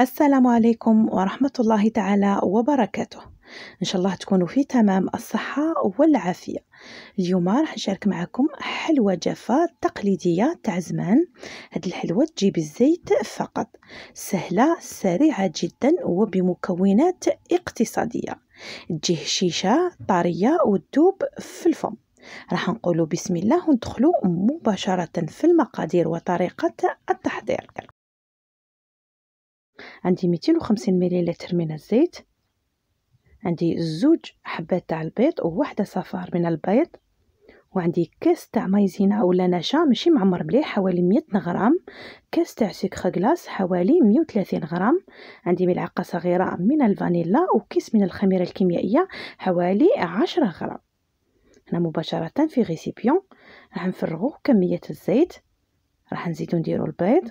السلام عليكم ورحمة الله تعالى وبركاته إن شاء الله تكونوا في تمام الصحة والعافية اليوم راح نشارك معكم حلوى جافة تقليدية تاع زمان هاد الحلوى تجيب الزيت فقط سهلة سريعة جدا وبمكونات اقتصادية تجي هشيشة طرية وتذوب في الفم راح نقولوا بسم الله وندخلوا مباشرة في المقادير وطريقة التحضير عندي 250 مليلتر من الزيت عندي زوج حبات تاع البيض وواحدة صفار من البيض وعندي كاس تاع مايزينا ولا نشا ماشي معمر مليح حوالي 100 غرام كاس تاع سكر غلاس حوالي 130 غرام عندي ملعقه صغيره من الفانيلا وكيس من الخميره الكيميائيه حوالي 10 غرام هنا مباشره في غيسيبيون راح نفرغو كميه الزيت راح نزيدو نديرو البيض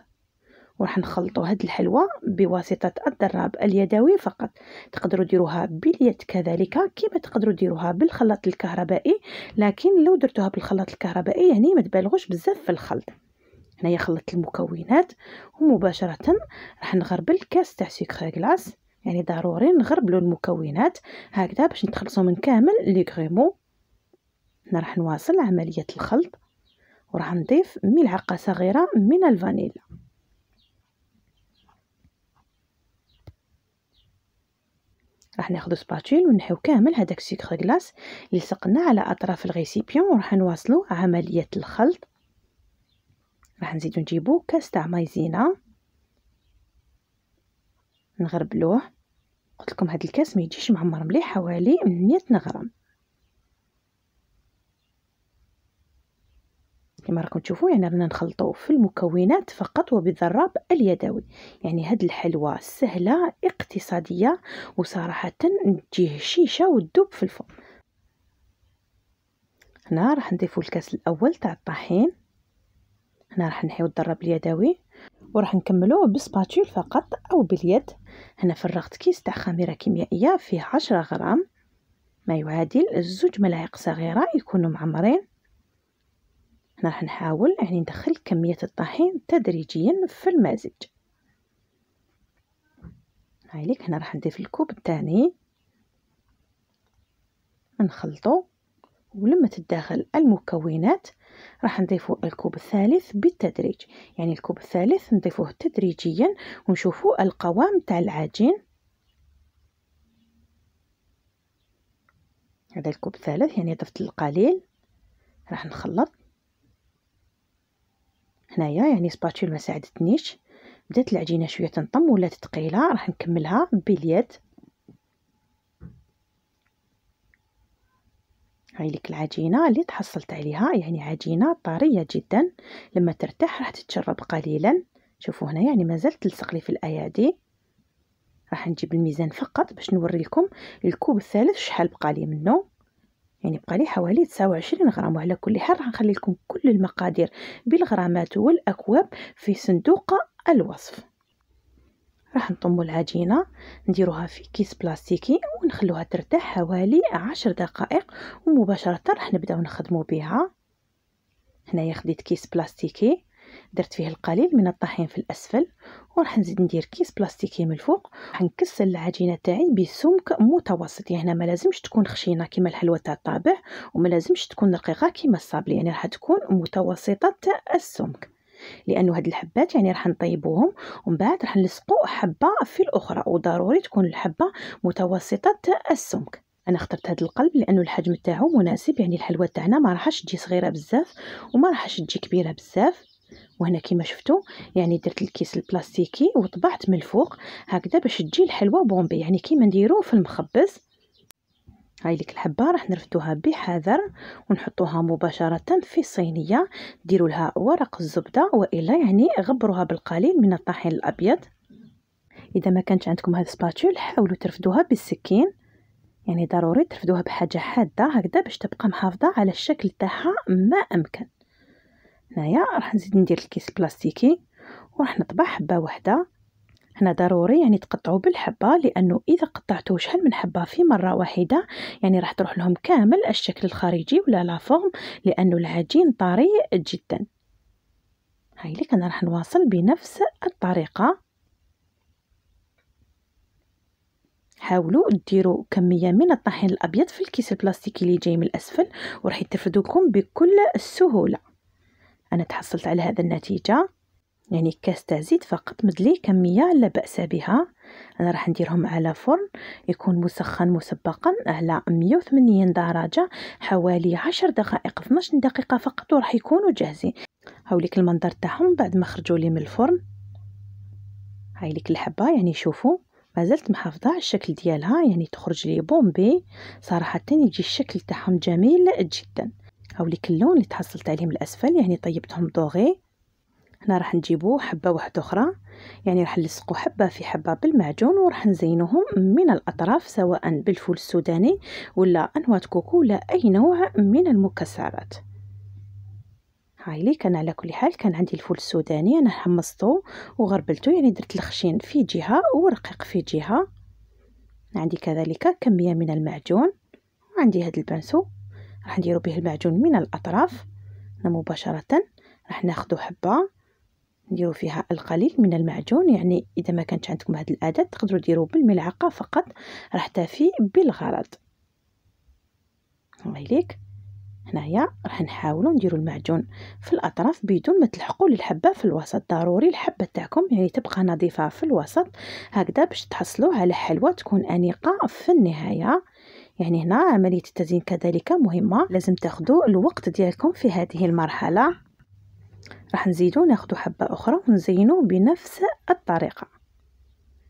وراح نخلطو هاد الحلوى بواسطه الدراب اليدوي فقط تقدروا ديروها باليد كذلك كما تقدروا ديروها بالخلاط الكهربائي لكن لو درتوها بالخلاط الكهربائي يعني ما تبالغوش بزاف في الخلط هنايا خلطت المكونات ومباشره راح نغربل كاس تاع سكر غلاس يعني ضروري نغربلو المكونات هكذا باش نتخلصو من كامل لي غريمو هنا راح نواصل عمليه الخلط وراح نضيف ملعقه صغيره من الفانيلا راح ناخذ سباتول ونحيو كامل هذاك السكر غلاس اللي لصقنا على اطراف الغيسيبيون وراح نواصلو عمليه الخلط راح نزيدو نجيبو كاس تاع مايزينا نغربلوه قلت لكم هذا الكاس ما يجيش معمر مليح حوالي 100 غرام كما راكم تشوفوا يعني رانا نخلطوا في المكونات فقط وبالضرب اليدوي يعني هاد الحلوى سهله اقتصاديه وصراحه تجي هشيشه وتذوب في الفم هنا راح نضيفوا الكاس الاول تاع الطحين هنا راح نحيو الضرب اليدوي وراح نكملوه بسباتول فقط او باليد هنا فرغت كيس تاع خميره كيميائيه فيه 10 غرام ما يعادل زوج ملاعق صغيره يكونوا معمرين هنا راح نحاول يعني ندخل كمية الطحين تدريجيا في المزج هايليك ليك هنا راح نضيف الكوب الثاني نخلطو ولما تتداخل المكونات راح نضيفو الكوب الثالث بالتدريج يعني الكوب الثالث نضيفوه تدريجيا ونشوفو القوام تاع العجين هذا الكوب الثالث يعني ضفت القليل راح نخلط هنايا يعني سباتول ما ساعدتنيش بدات العجينه شويه تنطم ولات ثقيله راح نكملها باليد هاي لك العجينه اللي تحصلت عليها يعني عجينه طريه جدا لما ترتاح راح تتشرب قليلا شوفوا هنا يعني مازال تلصق لي في الايادي راح نجيب الميزان فقط باش نوري لكم الكوب الثالث شحال بقى لي منه يعني بقى لي حوالي 29 غرام وعلى كل حال غنخلي لكم كل المقادير بالغرامات والاكواب في صندوق الوصف راح نطمو العجينة نديروها في كيس بلاستيكي ونخلوها ترتاح حوالي عشر دقائق ومباشرة راح نبداو نخدمو بها هنايا خديت كيس بلاستيكي درت فيه القليل من الطحين في الاسفل وراح نزيد ندير كيس بلاستيكي من الفوق غنكسل العجينه تاعي بسمك متوسط يعني هنا ما لازمش تكون خشينه كما الحلوى تاع الطابع وما لازمش تكون رقيقه كما الصابلي يعني راح تكون متوسطه السمك لانه هاد الحبات يعني راح نطيبوهم ومن بعد راح نلصقوا حبه في الاخرى وضروري تكون الحبه متوسطه السمك انا اخترت هذا القلب لانه الحجم تاعو مناسب يعني الحلوى تاعنا ما راحش تجي صغيره بزاف وما راحش تجي كبيره بزاف وهنا كيما شفتوا يعني درت الكيس البلاستيكي وطبعت من الفوق هكذا باش تجي الحلوه بومبي يعني كيما نديرو في المخبز هاي ديك الحبه راح نرفدوها بحذر ونحطوها مباشره في الصينيه ديروا لها ورق الزبده والا يعني غبروها بالقليل من الطحين الابيض اذا ما كانت عندكم هاد السباتول حاولوا ترفدوها بالسكين يعني ضروري ترفدوها بحاجه حاده هكذا باش تبقى محافظه على الشكل تاعها ما امكن هنايا راح نزيد ندير الكيس بلاستيكي وراح نطبع حبه واحده هنا ضروري يعني تقطعوا بالحبه لانه اذا قطعتوا شحال من حبه في مره واحده يعني راح تروح لهم كامل الشكل الخارجي ولا لا فورم لانه العجين طري جدا هاي اللي كان راح نواصل بنفس الطريقه حاولوا ديروا كميه من الطحين الابيض في الكيس البلاستيكي اللي جاي من الاسفل وراح يتفادوكم بكل السهوله أنا تحصلت على هذا النتيجة يعني كاس تاع زيت فقط مدلي كمية لا بأس بها أنا راح نديرهم على فرن يكون مسخن مسبقا على 180 درجة حوالي 10 دقائق 12 دقيقة فقط وراح يكونوا جاهزين هاوليك المنظر تاعهم بعد ما خرجوا لي من الفرن هايليك الحبة يعني شوفوا ما زلت محافظة على الشكل ديالها يعني تخرج لي بومبي صراحة يجي الشكل تاعهم جميل جدا هاو اللون اللي تحصلت عليه من الاسفل يعني طيبتهم دوغي هنا راح نجيبو حبه واحده اخرى يعني راح نلصقو حبه في حبه بالمعجون وراح نزينوهم من الاطراف سواء بالفول السوداني ولا انواع كوكو ولا اي نوع من المكسرات هاي لي كان على كل حال كان عندي الفول السوداني انا حمصته وغربلته يعني درت الخشين في جهه ورقيق في جهه عندي كذلك كميه من المعجون وعندي هذا البنسو راح نديرو به المعجون من الأطراف هنا مباشرة راح ناخدو حبة نديرو فيها القليل من المعجون يعني إذا ما كانت عندكم هاد الاداة تقدروا ديرو بالملعقة فقط راح تافي بالغرض الله يليك هنايا راح نحاولوا نديروا المعجون في الاطراف بدون ما تلحقوا للحبه في الوسط ضروري الحبه تاعكم يعني تبقى نظيفه في الوسط هكذا باش تحصلوا على حلوه تكون انيقه في النهايه يعني هنا عملية التزيين كذلك مهمة لازم تاخدوا الوقت ديالكم في هذه المرحلة راح نزيدو ناخدو حبة أخرى ونزينو بنفس الطريقة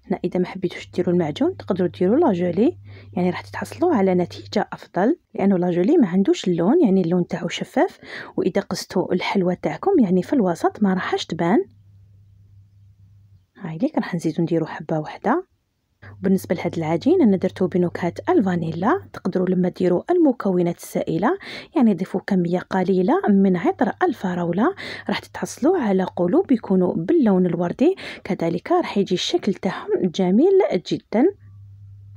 هنا إذا ما حبيتوش ديروا المعجون تقدروا ديروا لاجولي يعني راح تتحصلوا على نتيجة أفضل لأنه لاجولي ما عندوش اللون يعني اللون تاعو شفاف وإذا قستوا الحلوة تاعكم يعني في الوسط ما راحش تبان هاي ليك راح نزيدو نديرو حبة واحدة بالنسبه لهاد العجين انا درتو بنكهه الفانيلا تقدروا لما ديروا المكونات السائله يعني ضيفوا كميه قليله من عطر الفراوله راح تتحصلوا على قلوب يكونوا باللون الوردي كذلك راح يجي الشكل تاعهم جميل جدا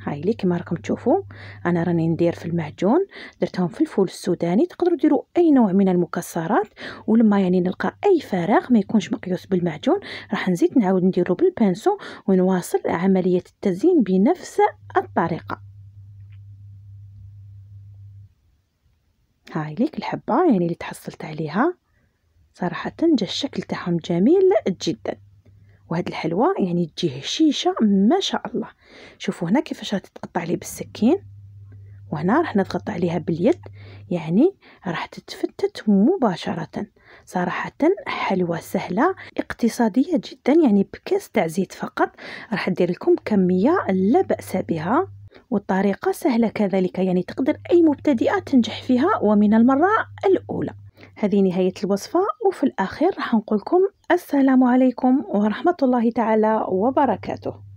هاي لي كما راكم تشوفوا انا راني ندير في المعجون درتهم في الفول السوداني تقدروا ديروا اي نوع من المكسرات ولما يعني نلقى اي فراغ ما يكونش مقيوس بالمعجون راح نزيد نعاود نديرو بالبانسو ونواصل عمليه التزيين بنفس الطريقه هاي ليك الحبه يعني اللي تحصلت عليها صراحه جا الشكل تاعهم جميل جدا وهاد الحلوى يعني تجي هشيشه ما شاء الله شوفوا هنا كيفاش راه تتقطع لي بالسكين وهنا راح نضغط عليها باليد يعني راح تتفتت مباشرة صراحة حلوى سهلة اقتصادية جدا يعني بكاس تاع زيت فقط راح دير لكم كمية لا بأس بها والطريقة سهلة كذلك يعني تقدر أي مبتدئة تنجح فيها ومن المرة الأولى هذه نهاية الوصفة وفي الأخير راح نقولكم السلام عليكم ورحمة الله تعالى وبركاته